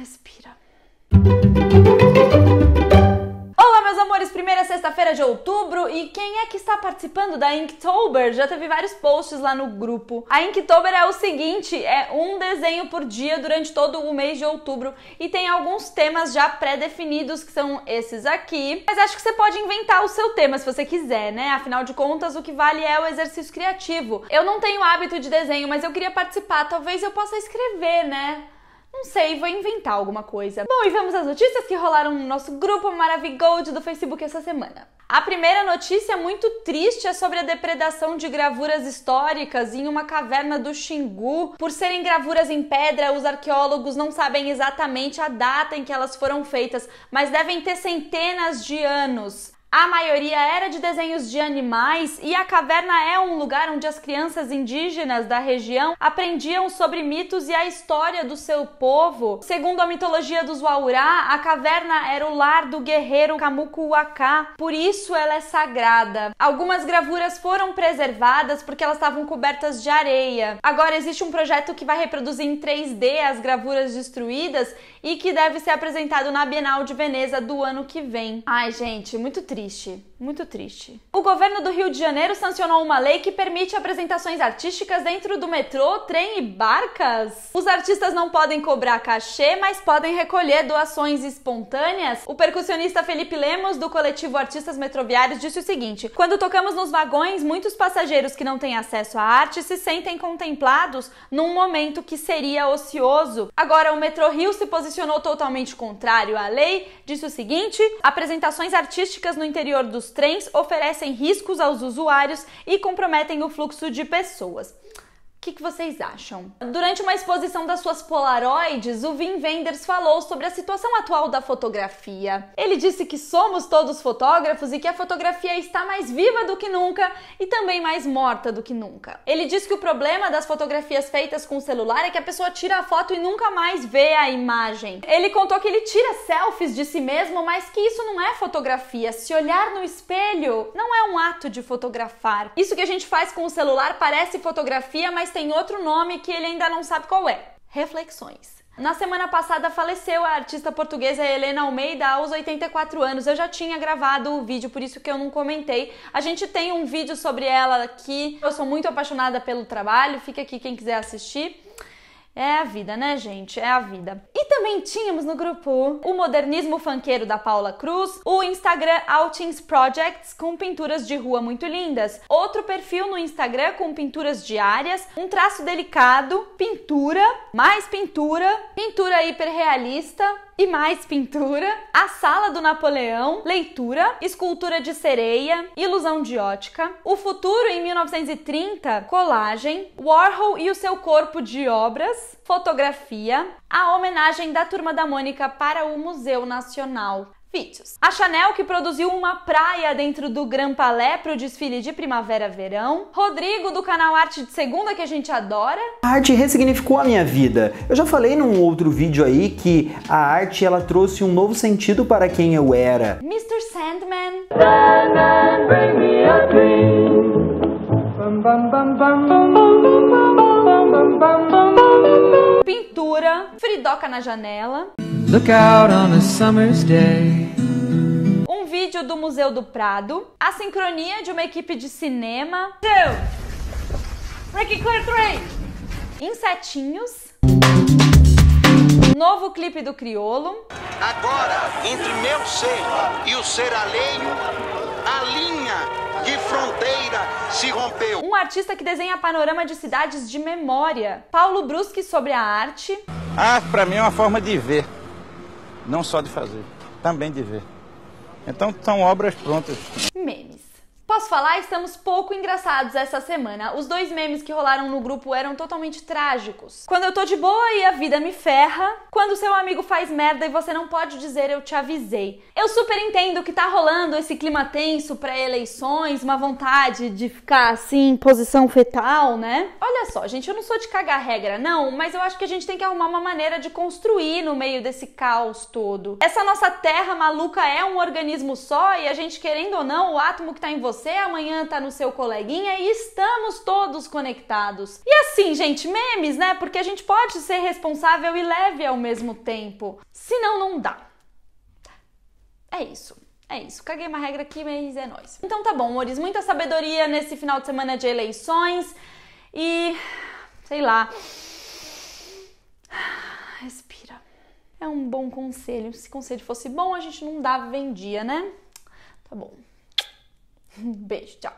Respira. Olá, meus amores! Primeira sexta-feira de outubro e quem é que está participando da Inktober? Já teve vários posts lá no grupo. A Inktober é o seguinte: é um desenho por dia durante todo o mês de outubro e tem alguns temas já pré-definidos que são esses aqui. Mas acho que você pode inventar o seu tema se você quiser, né? Afinal de contas, o que vale é o exercício criativo. Eu não tenho hábito de desenho, mas eu queria participar. Talvez eu possa escrever, né? Não sei, vou inventar alguma coisa. Bom, e vamos às notícias que rolaram no nosso grupo Maravigold do Facebook essa semana. A primeira notícia muito triste é sobre a depredação de gravuras históricas em uma caverna do Xingu. Por serem gravuras em pedra, os arqueólogos não sabem exatamente a data em que elas foram feitas, mas devem ter centenas de anos. A maioria era de desenhos de animais e a caverna é um lugar onde as crianças indígenas da região aprendiam sobre mitos e a história do seu povo. Segundo a mitologia dos Waurá, a caverna era o lar do guerreiro Kamukuwaka, por isso ela é sagrada. Algumas gravuras foram preservadas porque elas estavam cobertas de areia. Agora existe um projeto que vai reproduzir em 3D as gravuras destruídas e que deve ser apresentado na Bienal de Veneza do ano que vem. Ai, gente, muito triste triste, muito triste. O governo do Rio de Janeiro sancionou uma lei que permite apresentações artísticas dentro do metrô, trem e barcas. Os artistas não podem cobrar cachê, mas podem recolher doações espontâneas. O percussionista Felipe Lemos, do coletivo Artistas Metroviários, disse o seguinte: Quando tocamos nos vagões, muitos passageiros que não têm acesso à arte se sentem contemplados num momento que seria ocioso. Agora, o metrô Rio se posicionou totalmente contrário à lei, disse o seguinte: apresentações artísticas no interior dos trens oferecem riscos aos usuários e comprometem o fluxo de pessoas. O que, que, vocês acham? Durante uma exposição das suas Polaroids, o Vin Wenders falou sobre a situação atual da fotografia. Ele disse que somos todos fotógrafos e que a fotografia está mais viva do que nunca e também mais morta do que nunca. Ele disse que o problema das fotografias feitas com celular é que a pessoa tira a foto e nunca mais vê a imagem. Ele contou que ele tira selfies de si mesmo, mas que isso não é fotografia. Se olhar no espelho não é um ato de fotografar. Isso que a gente faz com o celular parece fotografia, mas mas tem outro nome que ele ainda não sabe qual é. Reflexões. Na semana passada faleceu a artista portuguesa Helena Almeida aos 84 anos. Eu já tinha gravado o vídeo, por isso que eu não comentei. A gente tem um vídeo sobre ela aqui. Eu sou muito apaixonada pelo trabalho, fica aqui quem quiser assistir. É a vida, né, gente? É a vida. E também tínhamos no grupo o modernismo fanqueiro da Paula Cruz, o Instagram Outings Projects com pinturas de rua muito lindas, outro perfil no Instagram com pinturas diárias, um traço delicado, pintura, mais pintura, pintura hiperrealista, e mais pintura, a sala do Napoleão, leitura, escultura de sereia, ilusão de ótica, o futuro em 1930, colagem, Warhol e o seu corpo de obras, fotografia, a homenagem da Turma da Mônica para o Museu Nacional. Vídeos. A Chanel, que produziu uma praia dentro do Gran Palais para o desfile de primavera-verão. Rodrigo, do canal Arte de Segunda, que a gente adora. A arte ressignificou a minha vida. Eu já falei num outro vídeo aí que a arte ela trouxe um novo sentido para quem eu era. Mr. Sandman. Sandman, bring me a dream. Bum, bum, bum, escura, fridoca na janela. Look out on a summer's day. Um vídeo do Museu do Prado, a sincronia de uma equipe de cinema. Two. Ricky Clear Three. Insetinhos. Novo clipe do Criolo. Agora, entre meu ser e o ser alheio, a linha de fronteira se rompeu. Um artista que desenha panorama de cidades de memória. Paulo Brusque sobre a arte. Ah, para mim é uma forma de ver, não só de fazer, também de ver. Então são obras prontas. Memes. Posso falar? Estamos pouco engraçados essa semana. Os dois memes que rolaram no grupo eram totalmente trágicos. Quando eu tô de boa e a vida me ferra. Quando seu amigo faz merda e você não pode dizer eu te avisei. Eu super entendo que tá rolando esse clima tenso pré-eleições, uma vontade de ficar assim, em posição fetal, né? Olha só, gente, eu não sou de cagar regra, não, mas eu acho que a gente tem que arrumar uma maneira de construir no meio desse caos todo. Essa nossa terra maluca é um organismo só e a gente, querendo ou não, o átomo que tá em você você, amanhã tá no seu coleguinha e estamos todos conectados. E assim, gente, memes, né? Porque a gente pode ser responsável e leve ao mesmo tempo. Senão não dá. É isso. É isso, caguei uma regra aqui, mas é nóis. Então tá bom, amores, muita sabedoria nesse final de semana de eleições e sei lá. Respira. É um bom conselho. Se conselho fosse bom, a gente não dava vendia, né? Tá bom. 睡叫。